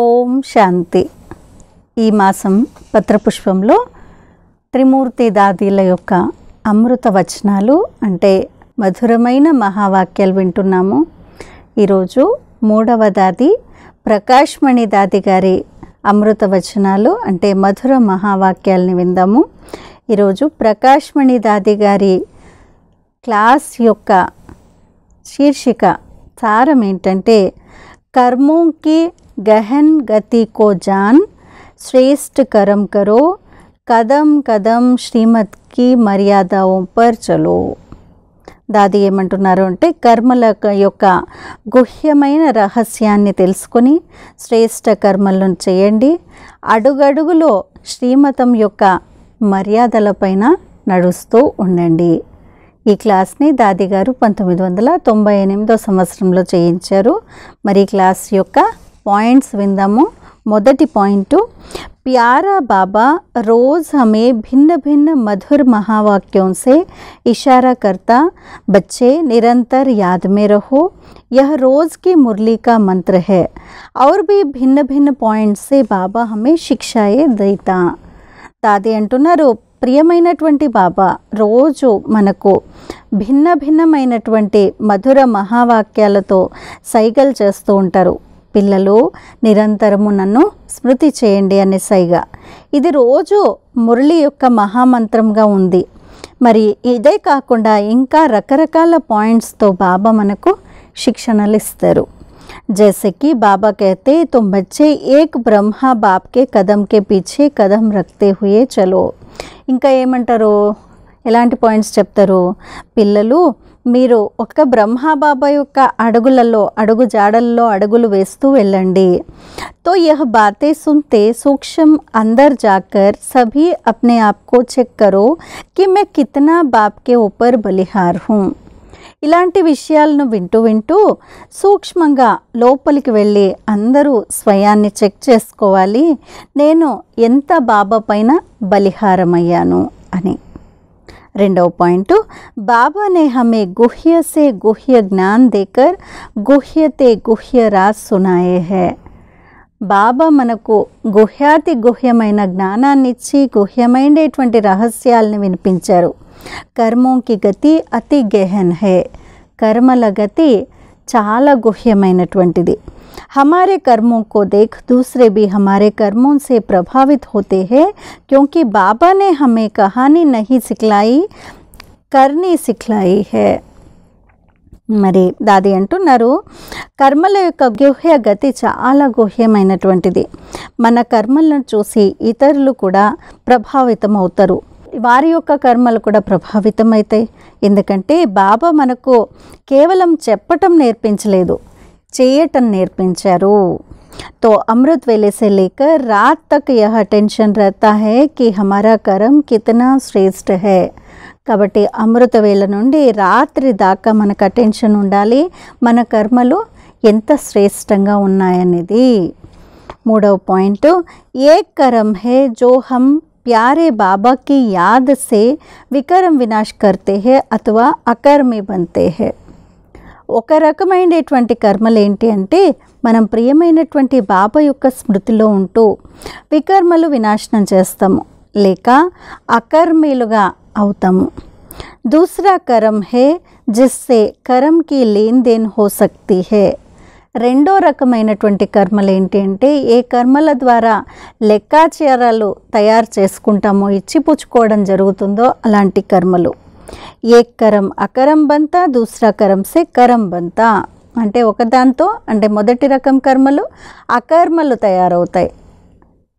ఓం శాంతి ఈ మాసం పత్రపుష్పంలో త్రిమూర్తి దాదీల యొక్క అమృత వచనాలు అంటే మధురమైన మహావాక్యాలు వింటున్నాము ఈరోజు మూడవ దాది ప్రకాష్మణి దాది గారి అమృత వచనాలు అంటే మధుర మహావాక్యాలని విందాము ఈరోజు ప్రకాష్మణి దాది గారి క్లాస్ యొక్క శీర్షిక సారం ఏంటంటే కర్మోంకి గహన్ గతి కో జాన్ శ్రేష్ఠ కరం కరో కదం కదం శ్రీమద్కి మర్యాద ఓంపర్ చలో దాది ఏమంటున్నారు అంటే కర్మల యొక్క గుహ్యమైన రహస్యాన్ని తెలుసుకొని శ్రేష్ఠ కర్మలను చేయండి అడుగడుగులో శ్రీమతం యొక్క మర్యాదలపైన నడుస్తూ ఉండండి ఈ క్లాస్ని దాది గారు పంతొమ్మిది వందల తొంభై ఎనిమిదో సంవత్సరంలో చేయించారు మరి క్లాస్ యొక్క पॉइंट्स विंदम మొదటి పాయింట్ పియారా బాబా రోజ్ హమే భిన్న భిన్న మధుర్ మహా వాక్యోం సే ఇషారా కర్తా బచ్చే నిరంతర్ yaad మే రహో యహ్ రోజ్ కి मुरली का मंत्र है और भी భిన్న భిన్న పాయింట్స్ సే బాబా హమే శిక్షాయ దేతా తాదే అంటున్నారు ప్రియమైనటువంటి బాబా రోజూ మనకు భిన్న భిన్నమైనటువంటి మధుర మహా వాక్యాలతో సైగల్ చేస్తూ ఉంటారు పిల్లలు నిరంతరము నన్ను స్మృతి చేయండి అనే సైగా ఇది రోజు మురళి యొక్క మహామంత్రంగా ఉంది మరి ఇదే కాకుండా ఇంకా రకరకాల పాయింట్స్తో బాబా మనకు శిక్షణలు ఇస్తారు जैसे బాబా बाबा తుమ్ బచ్చే ఏక్ एक ब्रह्मा కదంకే పీచే కదం రక్తే హుయే చలో ఇంకా ఏమంటారు ఎలాంటి పాయింట్స్ చెప్తారు పిల్లలు మీరు ఒక్క బ్రహ్మాబాబా యొక్క అడుగులలో అడుగు జాడల్లో అడుగులు వేస్తూ వెళ్ళండి తో యహ బాతే సుంతే సూక్ష్మం అందర్ జాకర్ సభీ అప్నే ఆప్కో చెక్ కరో కి మే కితనా कितना बाप బలిహార్ హూ ఇలాంటి విషయాలను వింటూ వింటూ సూక్ష్మంగా లోపలికి వెళ్ళి అందరూ స్వయాన్ని చెక్ చేసుకోవాలి నేను ఎంత బాబా పైన బలిహారమయ్యాను అని రెండవ పాయింట్ బాబా ने हमें गुह्य से జ్ఞాన్ దేకర్ देकर గుహ్య రాజ్ राज सुनाए బాబా మనకు గుహ్యాతి గుహ్యమైన జ్ఞానాన్ని ఇచ్చి గుహ్యమైనటువంటి రహస్యాలను వినిపించారు కర్మోకి గతి అతి గెహన్ హే కర్మల గతి చాలా గుహ్యమైనటువంటిది हमारे कर्मों को देख दूसरे भी हमारे कर्मों से प्रभावित होते हैं क्योंकि बाबा ने हमें कहानी नहीं सिखलाई करनी सिखलाई है మరి దాది అంటున్నారు కర్మల యొక్క గుహ్య గతి చాలా గుహ్యమైనటువంటిది మన కర్మలను చూసి ఇతరులు కూడా ప్రభావితం అవుతారు వారి యొక్క కర్మలు కూడా ప్రభావితం అవుతాయి ఎందుకంటే బాబా మనకు కేవలం చెప్పటం నేర్పించలేదు చేయటం నేర్పించారు तो अमृत वेले से लेकर रात तक यह टेंशन रहता है कि हमारा कर्म कितना श्रेष्ठ है కాబట్టి అమృత వేళ నుండి రాత్రి దాకా మనకు అటెన్షన్ ఉండాలి మన కర్మలు ఎంత శ్రేష్టంగా ఉన్నాయనేది మూడవ పాయింట్ ఏ కరం హే జో హమ్ प्यारे बाबा की याद से विकर्म विनाश करते हैं अथवा अकर्मी बनते हैं ఒక రకమైనటువంటి కర్మలు ఏంటి అంటే మనం ప్రియమైనటువంటి బాబ యొక్క స్మృతిలో ఉంటూ వికర్మలు వినాశనం చేస్తాము లేక అకర్మీలుగా అవుతాము దూసరా కరం హే జిస్సే కరంకి లేన్దేన్ హో సక్తి హే రెండో రకమైనటువంటి కర్మలు ఏంటి అంటే ఏ కర్మల ద్వారా లెక్కాచారాలు తయారు చేసుకుంటామో ఇచ్చిపుచ్చుకోవడం జరుగుతుందో అలాంటి కర్మలు ఏక్ కరం అకరం బంతా దూసరా కరం సే కరం బంతా అంటే ఒకదాంతో అంటే మొదటి రకం కర్మలు అకర్మలు తయారవుతాయి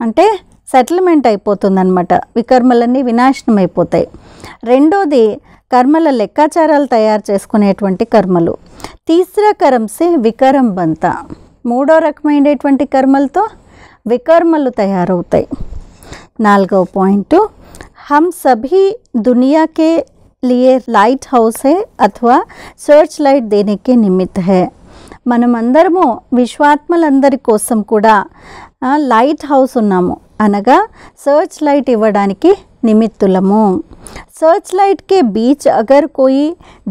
అంటే సెటిల్మెంట్ అయిపోతుందన్నమాట వికర్మలన్నీ వినాశనం అయిపోతాయి రెండోది కర్మల లెక్కాచారాలు తయారు చేసుకునేటువంటి కర్మలు తీసరా కరంసే వికరం బంత మూడో రకమైనటువంటి కర్మలతో వికర్మలు తయారవుతాయి నాలుగవ పాయింట్ హమ్ సభీ దునియాకే లేయర్ లైట్ హౌస్ ఏ अथवा సర్చ్ లైట్ దేనేకి నిమిత్తం హై మనమందర్ము విశ్వాత్మలందరి కోసం కూడా లైట్ హౌస్ ఉన్నాము అనగా సర్చ్ లైట్ ఇవ్వడానికి నిమిత్తులము సర్చ్ లైట్ కే బీచ్ అగర్ కోయి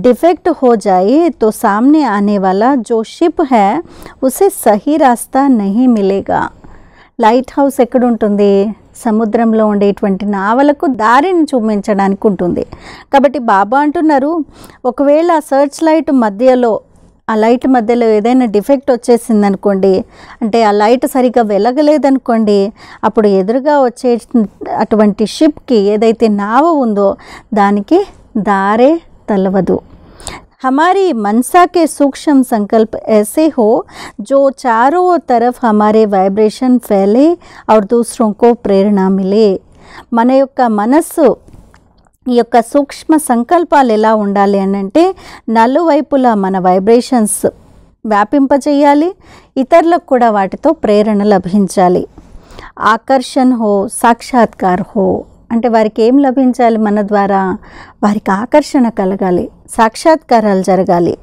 డిఫెక్ట్ హో జాయే తో సామ్నే ఆనే వాలా జో షిప్ హై ఉసే sahi రాస్తా నహీ మిలేగా లైట్ హౌస్ ఎక్కడ ఉంటుంది సముద్రంలో ఉండేటువంటి నావలకు దారిని చూపించడానికి ఉంటుంది కాబట్టి బాబా అంటున్నారు ఒకవేళ సర్చ్ లైట్ మధ్యలో ఆ లైట్ మధ్యలో ఏదైనా డిఫెక్ట్ వచ్చేసింది అనుకోండి అంటే ఆ లైట్ సరిగ్గా వెలగలేదనుకోండి అప్పుడు ఎదురుగా వచ్చే అటువంటి షిప్కి ఏదైతే నావ ఉందో దానికి దారే తలవదు हमारी मनसा के सूक्ष्म संकल्प ऐसे हो जो चारों तरफ हमारे वाइब्रेशन फैले और दूसरों को ప్రేరణ మిలే మన యొక్క మనస్సు ఈ యొక్క సూక్ష్మ సంకల్పాలు ఎలా ఉండాలి అని అంటే నలువైపులా మన వైబ్రేషన్స్ వ్యాపింపజేయాలి ఇతరులకు కూడా వాటితో ప్రేరణ లభించాలి ఆకర్షణ హో సాక్షాత్కార్ హో అంటే వారికి ఏం లభించాలి మన ద్వారా వారికి ఆకర్షణ కలగాలి సాక్షాత్కారాలు జరగాలి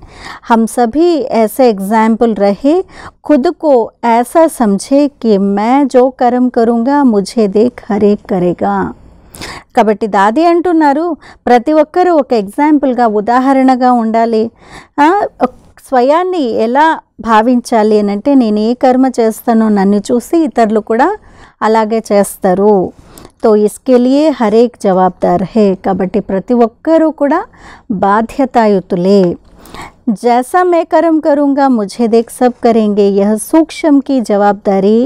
హమ్ సభీ ऐसे ఎగ్జాంపుల్ రహే खुद को ऐसा समझे कि मैं जो कर्म करूँगा मुझे देख हरेक కాబట్టి దాది అంటున్నారు ప్రతి ఒక్కరూ ఒక ఎగ్జాంపుల్గా ఉదాహరణగా ఉండాలి స్వయాన్ని ఎలా భావించాలి అని అంటే నేను ఏ కర్మ చేస్తానో నన్ను చూసి ఇతరులు కూడా అలాగే చేస్తారు तो इसके लिए हर एक जवाबदार है కాబట్టి ప్రతి ఒక్కరూ కూడా బాధ్యతాయుతులే जैसा मैं कर्म करूँगा मुझे देख सब करेंगे यह सूक्ष्म की जवाबदारी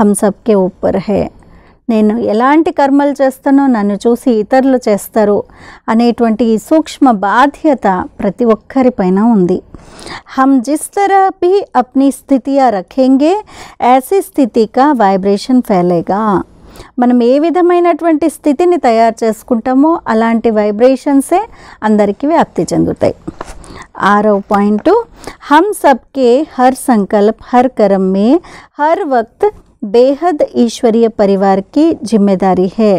हम सब ऊपर है నేను ఎలాంటి కర్మలు చేస్తానో నన్ను చూసి ఇతరులు చేస్తారు అనేటువంటి సూక్ష్మ బాధ్యత ప్రతి ఒక్కరిపైన ఉంది హమ్ జిస్ తరహ అప్ని స్థితియా రఖేంగే యాసి స్థితిక వైబ్రేషన్ ఫైలేగా మనం ఏ విధమైనటువంటి స్థితిని తయారు చేసుకుంటామో అలాంటి వైబ్రేషన్సే అందరికీ వ్యాప్తి చెందుతాయి ఆరో పాయింట్ హమ్ సబ్కే హర్ సంకల్ప్ హర్ కరం మే హర్ వక్త్ బేహద్ ఈశ్వరీయ పరివార్కి की హే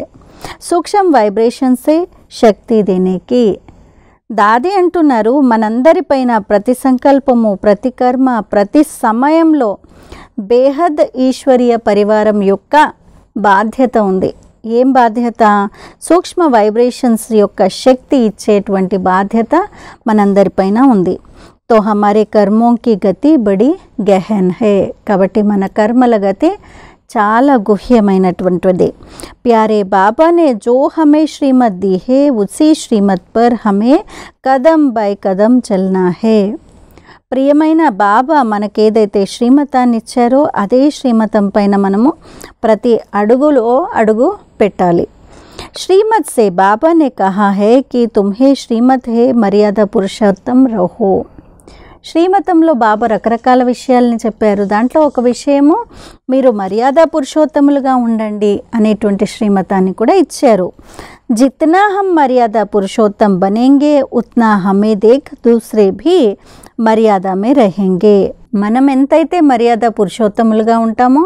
సూక్ష్మ వైబ్రేషన్సే శక్తి దేనికి దాది అంటున్నారు మనందరిపైన ప్రతి సంకల్పము ప్రతి కర్మ ప్రతి సమయంలో బేహద్ ఈశ్వరీయ పరివారం యొక్క बाध्यता ఉంది ఏం బాధ్యత సూక్ష్మ వైబ్రేషన్స్ యొక్క శక్తి ఇచ్చేటువంటి బాధ్యత మనందరిపైన ఉంది తో हमारे कर्मों की गति बड़ी गहन है काबटी మన కర్మల గతి చాలా గోహ్యమైనటువంటిది پیارے బాబా نے جو ہمیں श्रीमદ دی ہے उसी श्रीमદ પર ہمیں قدم बाय कदम चलना है ప్రియమైన బాబా మనకేదైతే శ్రీమతాన్ని ఇచ్చారో అదే శ్రీమతం పైన మనము ప్రతి అడుగులో అడుగు పెట్టాలి శ్రీమత్ సే బాబానే కహా హే కి తుమ్హే శ్రీమత్ హే మర్యాద పురుషోత్తం రహో శ్రీమతంలో బాబా రకరకాల విషయాలని చెప్పారు దాంట్లో ఒక విషయము మీరు మర్యాద పురుషోత్తములుగా ఉండండి అనేటువంటి శ్రీమతాన్ని కూడా ఇచ్చారు జిత్నాహం మర్యాద పురుషోత్తం బనేంగే ఉత్నా హమే దూస్రే దూసరే భీ మే రహెంగే మనం ఎంతైతే మర్యాద పురుషోత్తములుగా ఉంటామో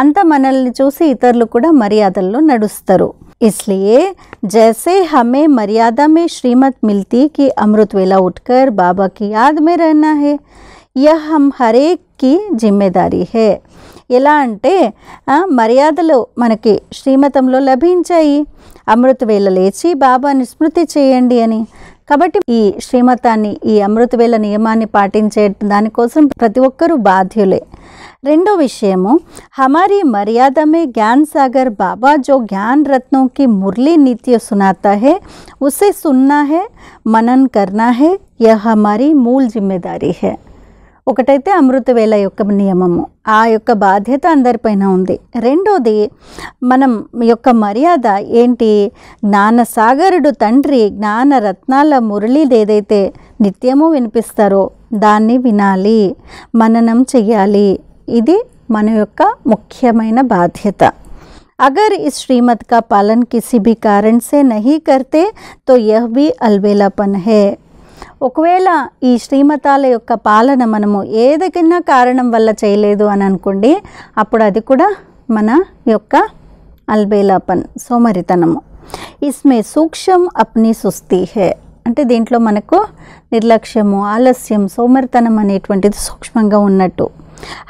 అంత మనల్ని చూసి ఇతరులు కూడా మర్యాదల్లో నడుస్తారు ఇస్లియే జైసే హమే మర్యాద మే శ్రీమత్ మిల్తీ కి అమృత్ వేలా ఉట్కర్ బాబాకి యాద్ మే రహనా హే है यह हम हरेक హే ఎలా అంటే మర్యాదలు మనకి శ్రీమతంలో లభించాయి అమృతవేళ లేచి బాబాని స్మృతి చేయండి అని काबटी श्रीमता अमृतवे नियमा पाटे दाने कोसम प्रति बाध्यु रेडो विषय हमारी में ज्ञान सागर बाबा जो ज्ञान रत्नों की मुरली नित्य सुनाता है उसे सुनना है मनन करना है यह हमारी मूल जिम्मेदारी है ఒకటైతే అమృతవేళ యొక్క నియమము ఆ యొక్క బాధ్యత అందరిపైన ఉంది రెండోది మనం యొక్క మర్యాద ఏంటి జ్ఞానసాగరుడు తండ్రి జ్ఞాన రత్నాల మురళిది ఏదైతే నిత్యము వినిపిస్తారో దాన్ని వినాలి మననం చెయ్యాలి ఇది మన యొక్క ముఖ్యమైన బాధ్యత అగర్ ఈ శ్రీమద్ కా पालन కిసి భీ కారణ సే नहीं కర్తే తో యహ్ భీ అల్వేలాపన్ హే ఒకవేళ ఈ శ్రీమతాల యొక్క పాలన మనము ఏదైనా కారణం వల్ల చేయలేదు అని అనుకోండి అప్పుడు అది కూడా మన యొక్క అల్బేలాపన్ సోమరితనము ఇస్మే సూక్ష్మం అప్ని సుస్థి హే అంటే దీంట్లో మనకు నిర్లక్ష్యము ఆలస్యం సోమరితనం అనేటువంటిది సూక్ష్మంగా ఉన్నట్టు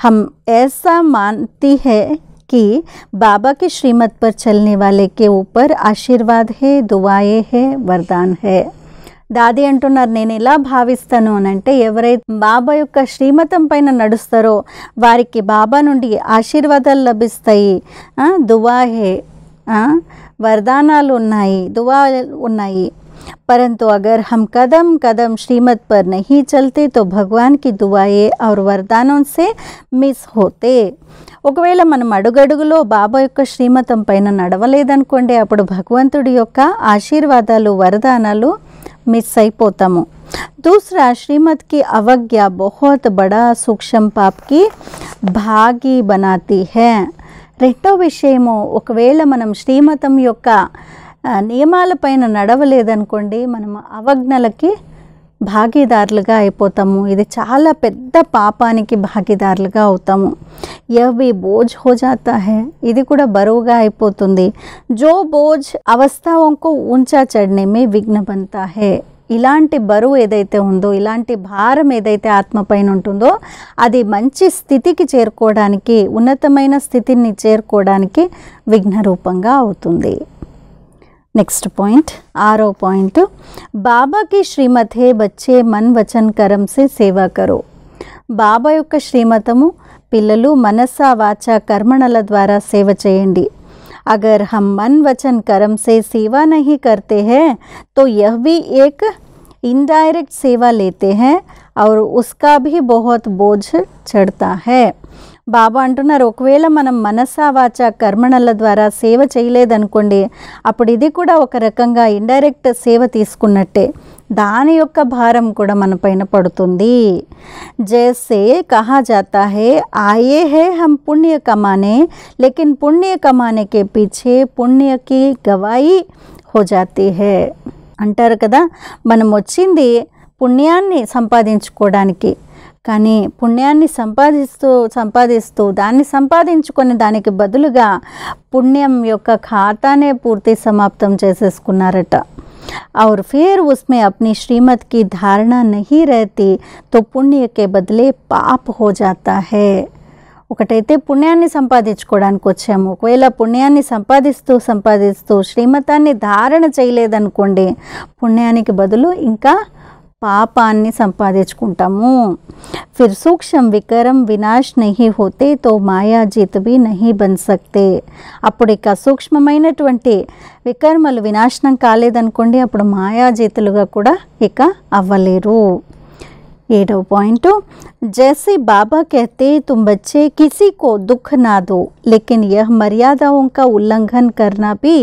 హమ్ ఏసా మాన్తి హే బాబాకి శ్రీమత్ పర్ श्रीमत వాళ్ళకి चलने ఆశీర్వాద్ के దువాయే आशीर्वाद है दुआएं దాది అంటున్నారు నేను ఎలా భావిస్తాను అని అంటే ఎవరైతే బాబా యొక్క శ్రీమతం పైన నడుస్తారో వారికి బాబా నుండి ఆశీర్వాదాలు లభిస్తాయి దువాహే వరదానాలు ఉన్నాయి దువా ఉన్నాయి పరంతు అగర్ హమ్ కదం కదం శ్రీమత్ పర్ नहीं చల్తే తో భగవాన్ కి దువాయే और वरदानों से मिस ఒకవేళ మనం అడుగడుగులో బాబా యొక్క శ్రీమతం పైన నడవలేదనుకోండి అప్పుడు భగవంతుడి యొక్క ఆశీర్వాదాలు వరదానాలు మిస్ అయిపోతాము దూసరా श्रीमद అవజ్ఞ బహుత్ బడా बड़ा सूक्ष्म భాగీ బనాతి భాగి बनाती రెండో విషయము ఒకవేళ మనం శ్రీమతం యొక్క నియమాల పైన నడవలేదనుకోండి మనం అవజ్ఞలకి భాగీదారులుగా అయిపోతాము ఇది చాలా పెద్ద పాపానికి భాగీదారులుగా అవుతాము ఎవి బోజ్ హో జాతా హే ఇది కూడా బరువుగా అయిపోతుంది జో బోజ్ అవస్థావంకు ఉంచా చడనే మే హే ఇలాంటి బరువు ఏదైతే ఉందో ఇలాంటి భారం ఏదైతే ఆత్మపైన ఉంటుందో అది మంచి స్థితికి చేరుకోవడానికి ఉన్నతమైన స్థితిని చేరుకోవడానికి విఘ్నరూపంగా అవుతుంది नेक्स्ट पॉइंट आरो पॉइंट बाबा की श्रीमत हे बच्चे मन वचन करम से सेवा करो बाबा యొక్క श्रीमतम पिलू मनसा వాచ कर्मणल द्वारा सेव चयी अगर हम मन वचन कर्म से सेवा नहीं करते हैं तो यह भी एक इनडायरेक्ट सेवा लेते हैं और उसका भी बहुत बोझ चढ़ता है బాబా అంటున్నారు ఒకవేళ మనం మనస్సావాచ కర్మణల ద్వారా సేవ చేయలేదనుకోండి అప్పుడు ఇది కూడా ఒక రకంగా ఇండైరెక్ట్ సేవ తీసుకున్నట్టే దాని యొక్క భారం కూడా మన పైన పడుతుంది జేసే కహా జాతా హే ఆయే హే హమ్ పుణ్య కమానే లేకిన్ పుణ్య కమానే కే పుణ్యకి గవాయి హో జాతీ హే అంటారు కదా మనం వచ్చింది పుణ్యాన్ని సంపాదించుకోవడానికి కానీ పుణ్యాన్ని సంపాదిస్తూ సంపాదిస్తూ దాన్ని సంపాదించుకొని దానికి బదులుగా పుణ్యం యొక్క ఖాతానే పూర్తి సమాప్తం చేసేసుకున్నారట और ఫేర్ ఉస్మే అప్ని श्रीमत ధారణ నహి రహతి తో పుణ్యకే पुण्य పాప్ హో జాతా హే ఒకటైతే పుణ్యాన్ని సంపాదించుకోవడానికి వచ్చాము ఒకవేళ పుణ్యాన్ని సంపాదిస్తూ సంపాదిస్తూ శ్రీమతాన్ని ధారణ చేయలేదనుకోండి పుణ్యానికి బదులు ఇంకా పాపాన్ని సంపాదించుకుంటాము ఫిర్ సూక్ష్మ వికరం వినాష్ నహి హోతే తో మాయా జీతవి నహి బన్ సక్తే అప్పుడు ఇక సూక్ష్మమైనటువంటి వికర్మలు వినాశనం కాలేదనుకోండి అప్పుడు మాయాజీతులుగా కూడా ఇక అవ్వలేరు ఏడవ పాయింట్ जैसे बाबा कहते तुम बच्चे किसी को दुख ना दो लेकिन यह मर्यादाओं का उल्लंघन करना भी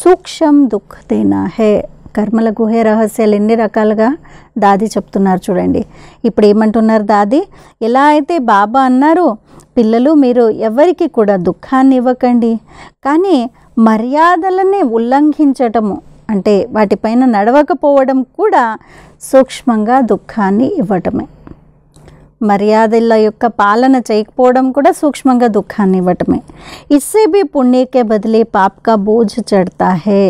सूक्ष्म दुख देना है కర్మల గుహ రహస్యాలు ఎన్ని రకాలుగా దాది చెప్తున్నారు చూడండి ఇప్పుడు ఏమంటున్నారు దాది ఎలా అయితే బాబా అన్నారు పిల్లలు మీరు ఎవరికి కూడా దుఃఖాన్ని ఇవ్వకండి కానీ మర్యాదలని ఉల్లంఘించటము అంటే వాటిపైన నడవకపోవడం కూడా సూక్ష్మంగా దుఃఖాన్ని ఇవ్వటమే మర్యాదల యొక్క పాలన చేయకపోవడం కూడా సూక్ష్మంగా దుఃఖాన్ని ఇవ్వటమే ఇస్సే బి పుణ్యకే బదిలీ పాప్కా బోజు బోజ్ హే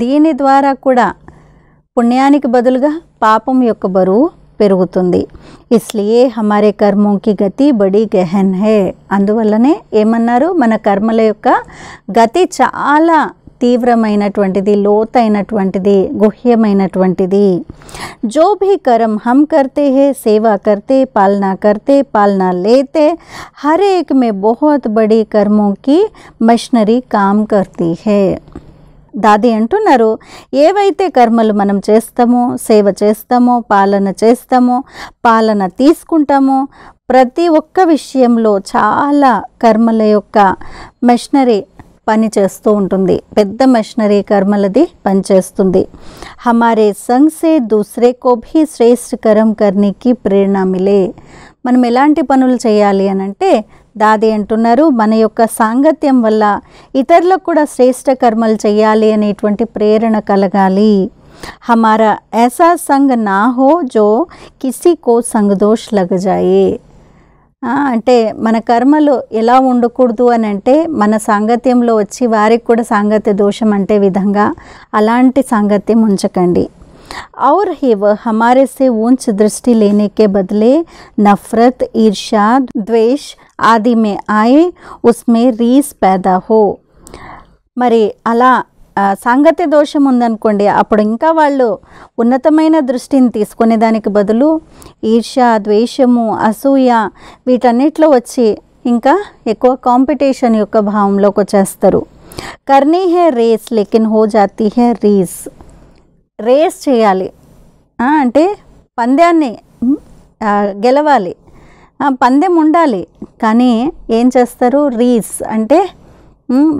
దీని ద్వారా కూడా పుణ్యానికి బదులుగా పాపం యొక్క బరువు పెరుగుతుంది ఇస్లియే హమారే కర్మోకి గతి బడి గహన్ హే అందువల్లనే ఏమన్నారు మన కర్మల యొక్క గతి చాలా తీవ్రమైనటువంటిది లోతైనటువంటిది గుహ్యమైనటువంటిది జో భీ కరం హమ్ కర్తే హే సేవా కర్తే పాలనా కర్తే పాలనా లేతే హరేక్ మే బహుత్ బడి కర్మోకి మిషనరీ కామ్ కర్తీ హే దాది అంటున్నారు ఏవైతే కర్మలు మనం చేస్తామో సేవ చేస్తామో పాలన చేస్తామో పాలన తీసుకుంటామో ప్రతి ఒక్క విషయంలో చాలా కర్మల యొక్క మెషనరీ పని చేస్తూ ఉంటుంది పెద్ద మెషనరీ కర్మలది పనిచేస్తుంది హమారే సంగ్సే దూసరే కోభి శ్రేష్ఠకరం శ్రేష్ఠ కరం ప్రేరణ మిలే మనం ఎలాంటి పనులు చేయాలి అని అంటే దాది అంటున్నారు మన యొక్క సాంగత్యం వల్ల ఇతరులకు కూడా శ్రేష్ట కర్మలు చేయాలి అనేటువంటి ప్రేరణ కలగాలి హమారా ఏసా సంగ్ నా హో జో కిసి కో సంగ్ దోష్ లగజాయే అంటే మన కర్మలు ఎలా ఉండకూడదు అని అంటే మన సాంగత్యంలో వచ్చి వారికి కూడా సాంగత్య దోషం అంటే విధంగా అలాంటి సాంగత్యం ఉంచకండి और ही वह हमारे से ऊंच दृष्टि लेने के बदले नफरत ईर्ष्या द्वेष आदि में आए उसमें రీస్ पैदा హో మరి అలా సాంగత్య దోషం ఉందనుకోండి అప్పుడు ఇంకా వాళ్ళు ఉన్నతమైన దృష్టిని తీసుకునే దానికి బదులు ఈర్ష ద్వేషము అసూయ వీటన్నిటిలో వచ్చి ఇంకా ఎక్కువ కాంపిటీషన్ యొక్క భావంలోకి వచ్చేస్తారు కర్నీ హే రేస్ లేకిన్ హో జాతి హే రీస్ రేస్ చేయాలి అంటే పందాన్ని గెలవాలి పందెం ఉండాలి కానీ ఏం చేస్తారు రీస్ అంటే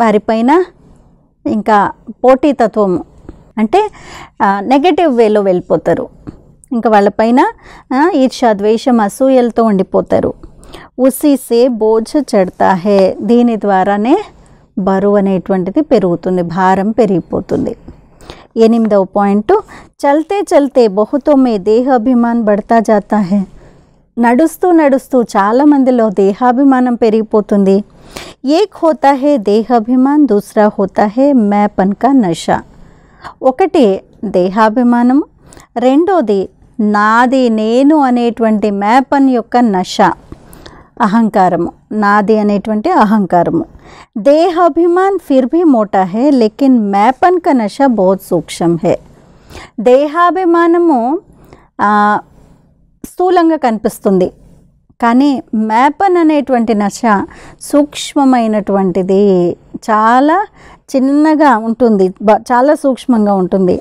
వారిపైన ఇంకా పోటీతత్వము అంటే నెగటివ్ వేలో వెళ్ళిపోతారు ఇంకా వాళ్ళపైన ఈర్షా ద్వేషం అసూయలతో ఉండిపోతారు ఉసిసే బోజ చెడతా హే దీని ద్వారానే బరువు అనేటువంటిది పెరుగుతుంది భారం పెరిగిపోతుంది ఎనిమిదవ పాయింట్ చల్తే చల్తే బహుతోమే దేహాభిమాన్ బడతా జాతా హే నడుస్తూ నడుస్తూ చాలామందిలో దేహాభిమానం పెరిగిపోతుంది ఏక్ హోతా హే దేహాభిమాన్ దూసరా హోతా హే కా నష ఒకటి దేహాభిమానం రెండోది నాది నేను అనేటువంటి మ్యాపన్ యొక్క నష అహంకారము నాది అనేటువంటి అహంకారము దేహాభిమాన్ ఫిర్ భీ మోటా హే లేకిన్ మేపన్ క నశ బోత్ సూక్ష్మం హే దేహాభిమానము స్థూలంగా కనిపిస్తుంది కానీ మేపన్ అనేటువంటి నశ సూక్ష్మమైనటువంటిది చాలా చిన్నగా ఉంటుంది చాలా సూక్ష్మంగా ఉంటుంది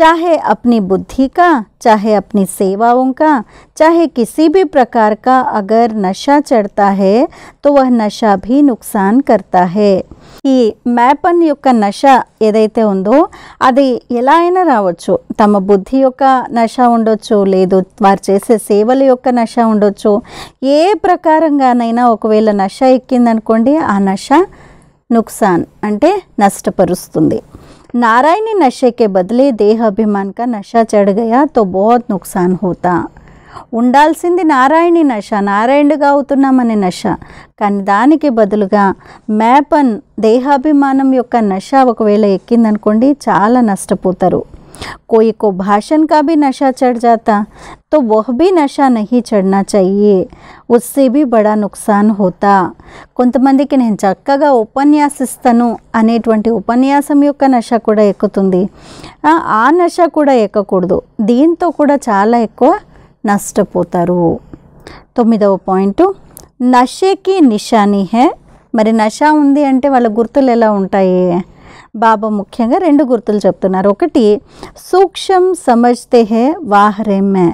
चाहे अपनी बुद्धि का चाहे अपनी सेवाओं का चाहे किसी भी प्रकार का अगर नशा चढ़ता है तो वह नशा भी नुकसान करता है मैंपन యొక్క నశ ఏదైతే ఉందో అది ఎలాయన రావచ్చు తమ బుద్ధి యొక్క నశ ఉండొచ్చు లేదో మార్చేసే సేవల యొక్క నశ ఉండొచ్చు ఏ ప్రకారంగానైనా ఒకవేళ నశకింది అనుకోండి ఆ నశ నుక్సాన్ అంటే నష్టపరుస్తుంది నారాయణి नशे బదిలే దేహాభిమాన్ देह अभिमान का తో బోత్ నుక్సాన్ హోతా ఉండాల్సింది నారాయణి నష నారాయణుడిగా అవుతున్నామనే నష కానీ దానికి బదులుగా మేపన్ దేహాభిమానం యొక్క నష ఒకవేళ ఎక్కిందనుకోండి చాలా నష్టపోతారు कोई को भाषण का भी नशा चढ़ जाता तो वह भी नशा नहीं చడనా चाहिए उससे भी बड़ा नुकसान होता కొంతమందికి నేను చక్కగా ఉపన్యాసిస్తాను అనేటువంటి ఉపన్యాసం యొక్క నష కూడా ఎక్కుతుంది ఆ నష కూడా ఎక్కకూడదు దీంతో కూడా చాలా ఎక్కువ నష్టపోతారు తొమ్మిదవ పాయింట్ నషేకి నిషాని హే మరి నష ఉంది అంటే వాళ్ళ గుర్తులు ఎలా ఉంటాయి బాబా ముఖ్యంగా రెండు గుర్తులు చెప్తున్నారు ఒకటి సూక్ష్మం సమజ్తే హే వాహరేమే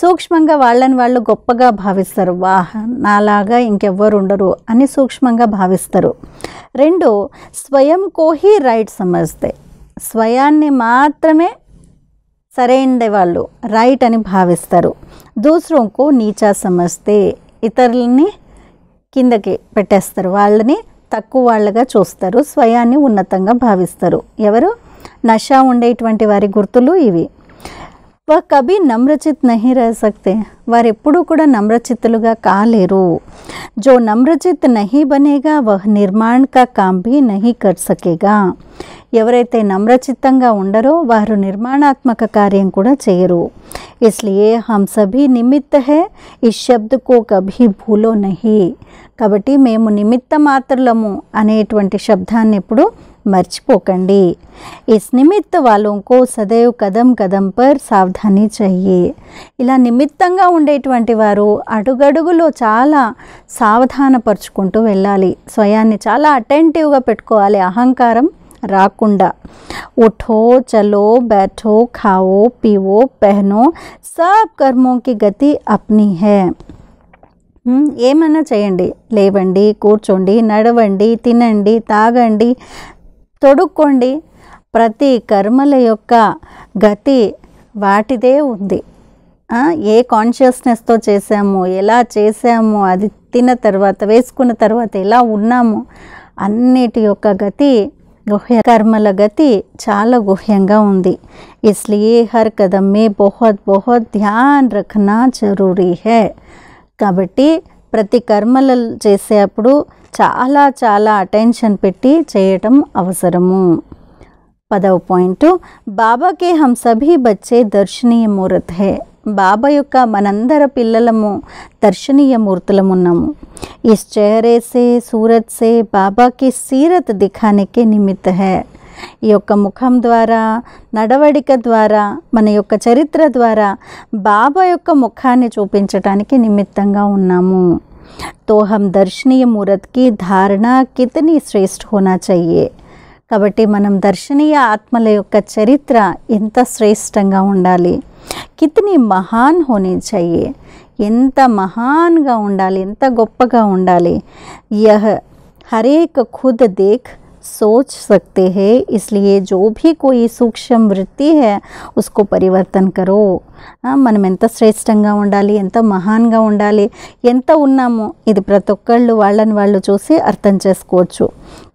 సూక్ష్మంగా వాళ్ళని వాళ్ళు గొప్పగా భావిస్తారు వాహ నాలాగా ఇంకెవ్వరు ఉండరు అని సూక్ష్మంగా భావిస్తారు రెండు స్వయం కోహి రైట్ సమజ్తే స్వయాన్ని మాత్రమే సరైన వాళ్ళు రైట్ అని భావిస్తారు దూసరంకు నీచా సమస్తే ఇతరులని కిందకి పెట్టేస్తారు వాళ్ళని తక్కువ వాళ్ళగా చూస్తారు స్వయాన్ని ఉన్నతంగా భావిస్తారు ఎవరు నషా ఉండేటువంటి వారి గుర్తులు ఇవి వా కభీ నమ్రచిత్ నహి రహ వారు వారెప్పుడూ కూడా నమ్రచిత్తులుగా కాలేరు జో నమ్రచిత్ నహి బనేగా వ నిర్మాణ కా కామ్ నహి కర్ సకేగా ఎవరైతే నమ్రచిత్తంగా ఉండరో వారు నిర్మాణాత్మక కార్యం కూడా చేయరు ఇస్లియే హం నిమిత్త హే ఈ శబ్దకు కభీ భూలో నహి కాబట్టి మేము నిమిత్త మాత్రులము అనేటువంటి శబ్దాన్ని ఎప్పుడు మర్చిపోకండి ఇస్ నిమిత్త వాళ్ళంకో సదైవ్ కదం కదం పర్ సావధాని చెయ్యి ఇలా నిమిత్తంగా ఉండేటువంటి వారు అడుగడుగులో చాలా సావధానపరుచుకుంటూ వెళ్ళాలి స్వయాన్ని చాలా అటెంటివ్గా పెట్టుకోవాలి అహంకారం రాకుండా ఉఠో చలో బైఠో ఖావో పీవో పెహనో సబ్ కర్మోకి గతి అప్ని హే ఏమన్నా చేయండి లేవండి కూర్చోండి నడవండి తినండి తాగండి తొడుక్కోండి ప్రతి కర్మల యొక్క గతి వాటిదే ఉంది ఏ కాన్షియస్నెస్తో చేసాము ఎలా చేసాము అది తిన్న తర్వాత వేసుకున్న తర్వాత ఎలా ఉన్నాము అన్నిటి యొక్క గతి గుహ్య కర్మల గతి చాలా గుహ్యంగా ఉంది ఇస్లీ హర్ కదమ్ బహుత్ బహుత్ ధ్యాన్ రఖనా జరూరీ హే కాబట్టి ప్రతి కర్మలు చేసేటప్పుడు చాలా చాలా అటెన్షన్ పెట్టి చేయటం అవసరము పదవ పాయింట్ బాబాకే హం సభీ బచ్చే దర్శనీయ మూర్త్ హే బాబా యొక్క మనందర పిల్లలము దర్శనీయ మూర్తులమున్నాము ఇస్ చెహరేసే సూరత్సే బాబాకి సీరత్ దిఖానికే నిమిత్త హే ఈ యొక్క ముఖం ద్వారా నడవడిక ద్వారా మన యొక్క చరిత్ర ద్వారా బాబా యొక్క ముఖాన్ని చూపించటానికి నిమిత్తంగా ఉన్నాము తోహం దర్శనీయ మూరత్కి ధారణ కితని శ్రేష్ఠ హోనా చెయ్యే కాబట్టి మనం దర్శనీయ ఆత్మల యొక్క చరిత్ర ఎంత శ్రేష్టంగా ఉండాలి కితని మహాన్ హోనే చెయ్యే ఎంత మహాన్గా ఉండాలి ఎంత గొప్పగా ఉండాలి యహ హరేక్ ఖుద్ దేఖ్ सोच सकते हैं इसलिए जो भी कोई సూక్ష్మ వృత్తి హే ఉస్కో పరివర్తన కరో మనం ఎంత శ్రేష్టంగా ఉండాలి ఎంత మహాన్గా ఉండాలి ఎంత ఉన్నామో ఇది ప్రతి ఒక్కళ్ళు వాళ్ళని వాళ్ళు చూసి అర్థం చేసుకోవచ్చు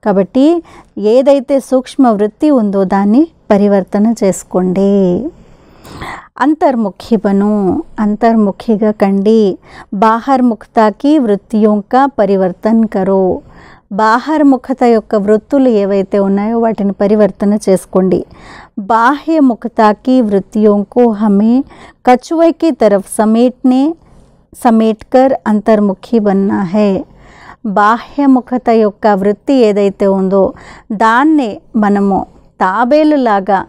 కాబట్టి ఏదైతే సూక్ష్మ వృత్తి ఉందో దాన్ని పరివర్తన చేసుకోండి अंतर्मुखी बनो अंतर्मुखी का कंडी बाहर मुखता की वृत्तियों ముఖత యొక్క వృత్తులు ఏవైతే ఉన్నాయో వాటిని పరివర్తన చేసుకోండి బాహ్య ముఖతకి की वृत्तियों కచువైకి हमें సమేట్నే సమేట్కర్ అంతర్ముఖి బన్నా समेट బాహ్య ముఖత యొక్క వృత్తి ఏదైతే ఉందో దాన్నే మనము తాబేలులాగా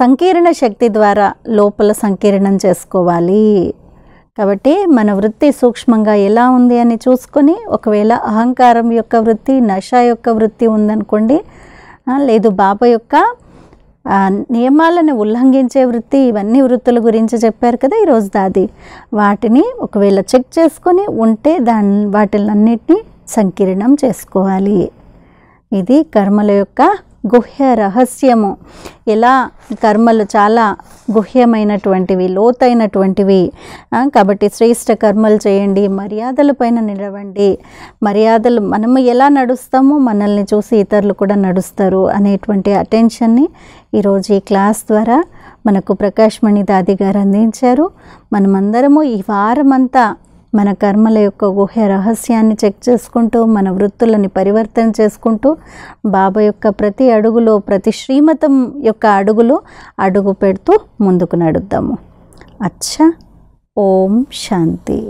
సంకీర్ణ శక్తి ద్వారా లోపల సంకీర్ణం చేసుకోవాలి కాబట్టి మన వృత్తి సూక్ష్మంగా ఎలా ఉంది అని చూసుకొని ఒకవేళ అహంకారం యొక్క వృత్తి నష యొక్క వృత్తి ఉందనుకోండి లేదు బాబా యొక్క నియమాలను ఉల్లంఘించే వృత్తి ఇవన్నీ వృత్తుల గురించి చెప్పారు కదా ఈరోజు దాది వాటిని ఒకవేళ చెక్ చేసుకొని ఉంటే దాని వాటిలన్నిటినీ సంకీర్ణం చేసుకోవాలి ఇది కర్మల యొక్క గుహ్య రహస్యము ఎలా కర్మలు చాలా గుహ్యమైనటువంటివి లోతైనటువంటివి కాబట్టి శ్రేష్ట కర్మలు చేయండి మర్యాదల పైన నిలవండి మర్యాదలు మనము ఎలా నడుస్తామో మనల్ని చూసి ఇతరులు కూడా నడుస్తారు అనేటువంటి అటెన్షన్ని ఈరోజు ఈ క్లాస్ ద్వారా మనకు ప్రకాష్ దాది గారు అందించారు మనమందరము ఈ వారమంతా మన కర్మల యొక్క గుహ్య రహస్యాన్ని చెక్ చేసుకుంటూ మన వృత్తులని పరివర్తన చేసుకుంటూ బాబా యొక్క ప్రతి అడుగులో ప్రతి శ్రీమతం యొక్క అడుగులో అడుగు పెడుతూ ముందుకు నడుద్దాము అచ్చా ఓం శాంతి